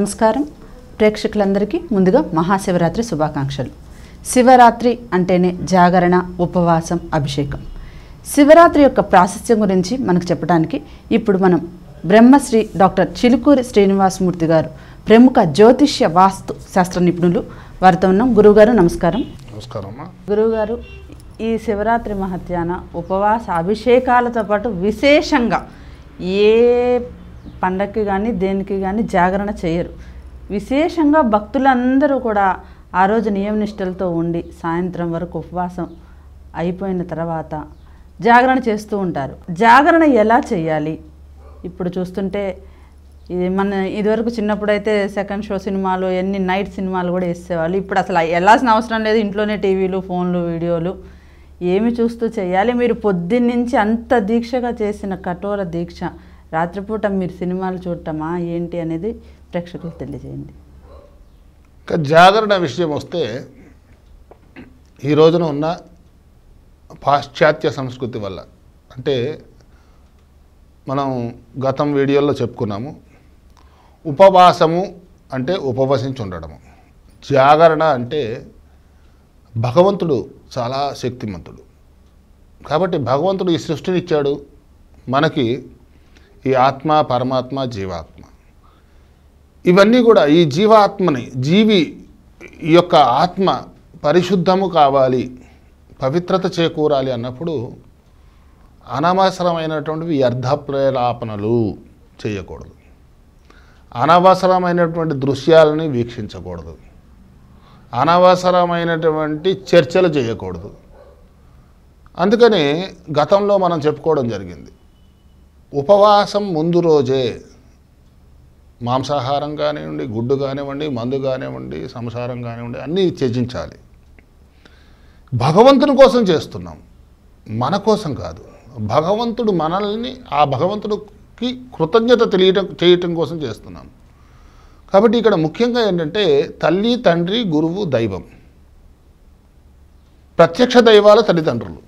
నమస్కారం ప్రేక్షకులందరికీ ముందుగా మహాశివరాత్రి శుభాకాంక్షలు శివరాత్రి అంటేనే జాగరణ ఉపవాసం అభిషేకం శివరాత్రి యొక్క ప్రాశస్యం గురించి మనకు చెప్పడానికి ఇప్పుడు మనం బ్రహ్మశ్రీ డాక్టర్ చిలుకూరి శ్రీనివాసమూర్తి గారు ప్రముఖ జ్యోతిష్య వాస్తు శాస్త్ర నిపుణులు వారితో ఉన్నాం గురువుగారు నమస్కారం నమస్కారం గురువుగారు ఈ శివరాత్రి మహత్యాన ఉపవాస అభిషేకాలతో పాటు విశేషంగా ఏ పండక్కి కానీ దేనికి కానీ జాగరణ చేయరు విశేషంగా భక్తులందరూ కూడా ఆ రోజు నియమనిష్టలతో ఉండి సాయంత్రం వరకు ఉపవాసం అయిపోయిన తర్వాత జాగరణ చేస్తూ ఉంటారు జాగరణ ఎలా చేయాలి ఇప్పుడు చూస్తుంటే ఇది మన ఇదివరకు చిన్నప్పుడైతే సెకండ్ షో సినిమాలు ఎన్ని నైట్ సినిమాలు కూడా వేసేవాళ్ళు ఇప్పుడు అసలు వెళ్ళాల్సిన అవసరం లేదు ఇంట్లోనే టీవీలు ఫోన్లు వీడియోలు ఏమి చూస్తూ చేయాలి మీరు పొద్దున్నీ అంత దీక్షగా చేసిన కఠోర దీక్ష రాత్రిపూట మీరు సినిమాలు చూడటమా ఏంటి అనేది ప్రేక్షకులు తెలియజేయండి ఇంకా జాగరణ విషయం వస్తే ఈ రోజున ఉన్న పాశ్చాత్య సంస్కృతి వల్ల అంటే మనం గతం వీడియోలో చెప్పుకున్నాము ఉపవాసము అంటే ఉపవసించి ఉండడము జాగరణ అంటే భగవంతుడు చాలా శక్తిమంతుడు కాబట్టి భగవంతుడు ఈ సృష్టినిచ్చాడు మనకి ఈ ఆత్మ పరమాత్మ జీవాత్మ ఇవన్నీ కూడా ఈ జీవాత్మని జీవి యొక్క ఆత్మ పరిశుద్ధము కావాలి పవిత్రత చేకూరాలి అన్నప్పుడు అనవసరమైనటువంటివి అర్థప్రేలాపనలు చేయకూడదు అనవసరమైనటువంటి దృశ్యాలని వీక్షించకూడదు అనవసరమైనటువంటి చర్చలు చేయకూడదు అందుకని గతంలో మనం చెప్పుకోవడం జరిగింది ఉపవాసం ముందు రోజే మాంసాహారం కానివ్వండి గుడ్డు కానివ్వండి మందు కానివ్వండి సంసారం కానివ్వండి అన్నీ త్యజించాలి భగవంతుని కోసం చేస్తున్నాం మన కోసం కాదు భగవంతుడు మనల్ని ఆ భగవంతుడికి కృతజ్ఞత తెలియటం చేయటం కోసం చేస్తున్నాం కాబట్టి ఇక్కడ ముఖ్యంగా ఏంటంటే తల్లి తండ్రి గురువు దైవం ప్రత్యక్ష దైవాల తల్లిదండ్రులు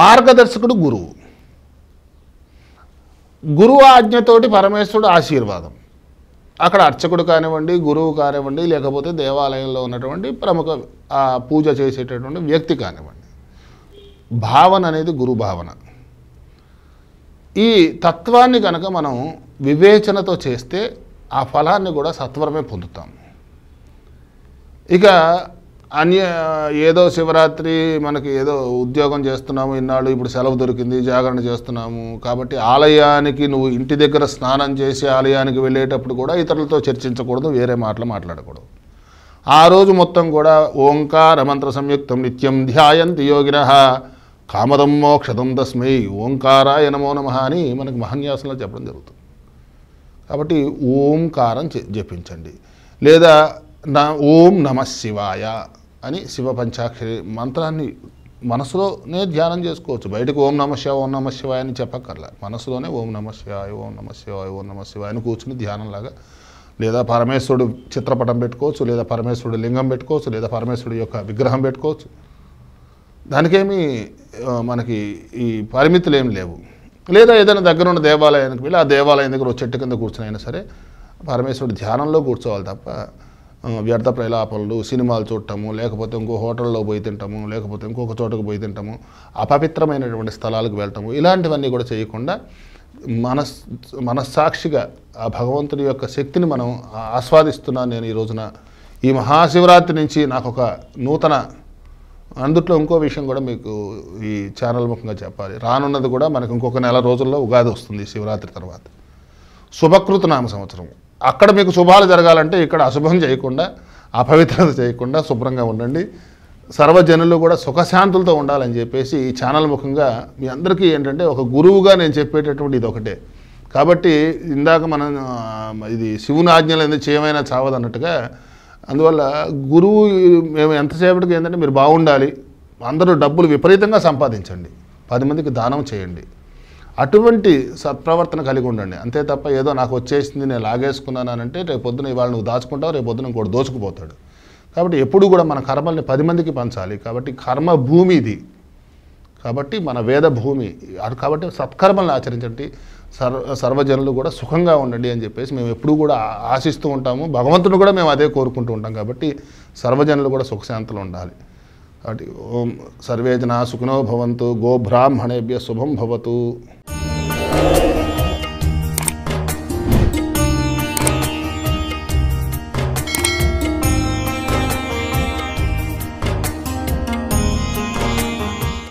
మార్గదర్శకుడు గురువు గురువు ఆజ్ఞతోటి పరమేశ్వరుడు ఆశీర్వాదం అక్కడ అర్చకుడు కానివ్వండి గురువు కానివ్వండి లేకపోతే దేవాలయంలో ఉన్నటువంటి ప్రముఖ పూజ చేసేటటువంటి వ్యక్తి కానివ్వండి భావన అనేది గురు భావన ఈ తత్వాన్ని కనుక మనం వివేచనతో చేస్తే ఆ ఫలాన్ని కూడా సత్వరమే పొందుతాం ఇక అన్య ఏదో శివరాత్రి మనకి ఏదో ఉద్యోగం చేస్తున్నాము ఇన్నాళ్ళు ఇప్పుడు సెలవు దొరికింది జాగరణ చేస్తున్నాము కాబట్టి ఆలయానికి నువ్వు ఇంటి దగ్గర స్నానం చేసి ఆలయానికి వెళ్ళేటప్పుడు కూడా ఇతరులతో చర్చించకూడదు వేరే మాటలు మాట్లాడకూడదు ఆ రోజు మొత్తం కూడా ఓంకార మంత్ర సంయుక్తం నిత్యం ధ్యాయంతి యోగిన కామదం మోక్షదం దస్మై ఓంకారాయ నమో నమ అని మనకు మహాన్యాసంలో చెప్పడం జరుగుతుంది కాబట్టి ఓంకారం జపించండి లేదా నా ఓం నమ శివాయ అని శివ పంచాక్షరి మంత్రాన్ని మనసులోనే ధ్యానం చేసుకోవచ్చు బయటకు ఓం నమ శివ ఓం నమ శివాయ అని చెప్పక్కర్లే మనసులోనే ఓం నమ శివాయ ఓం నమ శివాయ ఓం నమ శివాయ అని కూర్చుని ధ్యానంలాగా లేదా పరమేశ్వరుడు చిత్రపటం పెట్టుకోవచ్చు లేదా పరమేశ్వరుడు లింగం పెట్టుకోవచ్చు లేదా పరమేశ్వరుడు యొక్క విగ్రహం పెట్టుకోవచ్చు దానికేమీ మనకి ఈ పరిమితులు ఏమి లేవు లేదా ఏదైనా దగ్గర ఉన్న దేవాలయానికి వెళ్ళి ఆ దేవాలయం దగ్గర చెట్టు కింద అయినా సరే పరమేశ్వరుడు ధ్యానంలో కూర్చోవాలి తప్ప వ్యర్థ ప్రలాపాలు సినిమాలు చూడటము లేకపోతే ఇంకో హోటల్లో పోయి తింటాము లేకపోతే ఇంకొక చోటకు పోయి తింటాము అపవిత్రమైనటువంటి స్థలాలకు వెళ్తాము ఇలాంటివన్నీ కూడా చేయకుండా మనస్ మనస్సాక్షిగా ఆ భగవంతుని యొక్క శక్తిని మనం ఆస్వాదిస్తున్నా నేను ఈ రోజున ఈ మహాశివరాత్రి నుంచి నాకు ఒక నూతన అందుట్లో ఇంకో విషయం కూడా మీకు ఈ ఛానల్ ముఖంగా చెప్పాలి రానున్నది కూడా మనకు ఇంకొక నెల రోజుల్లో ఉగాది వస్తుంది శివరాత్రి తర్వాత శుభకృత నామ సంవత్సరం అక్కడ మీకు శుభాలు జరగాలంటే ఇక్కడ అశుభం చేయకుండా అపవిత్రత చేయకుండా శుభ్రంగా ఉండండి సర్వజనులు కూడా సుఖశాంతులతో ఉండాలని చెప్పేసి ఈ ఛానల్ ముఖంగా మీ అందరికీ ఏంటంటే ఒక గురువుగా నేను చెప్పేటటువంటి ఇది ఒకటే కాబట్టి ఇందాక మనం ఇది శివుని ఆజ్ఞలు అనేది చేయమైనా చావదన్నట్టుగా అందువల్ల గురువు మేము ఎంతసేపటికి ఏంటంటే మీరు బాగుండాలి అందరూ డబ్బులు విపరీతంగా సంపాదించండి పది మందికి దానం చేయండి అటువంటి సత్ప్రవర్తన కలిగి ఉండండి అంతే తప్ప ఏదో నాకు వచ్చేసింది నేను లాగేసుకున్నానంటే రేపు పొద్దున ఇవాళ నువ్వు దాచుకుంటావు రేపు పొద్దున ఇంకోటి దోచుకుపోతాడు కాబట్టి ఎప్పుడు కూడా మన కర్మల్ని పది మందికి పంచాలి కాబట్టి కర్మ భూమి ఇది కాబట్టి మన వేద భూమి కాబట్టి సత్కర్మల్ని ఆచరించండి సర్వ సర్వజనులు కూడా సుఖంగా ఉండండి అని చెప్పేసి మేము ఎప్పుడూ కూడా ఆశిస్తూ ఉంటాము భగవంతుని కూడా మేము అదే కోరుకుంటూ ఉంటాం కాబట్టి సర్వజనులు కూడా సుఖశాంతులు ఉండాలి అటు ఓం సర్వే జనా సుఖినో భవంతు గోబ్రాహ్మణేభ్య శుభం భవతు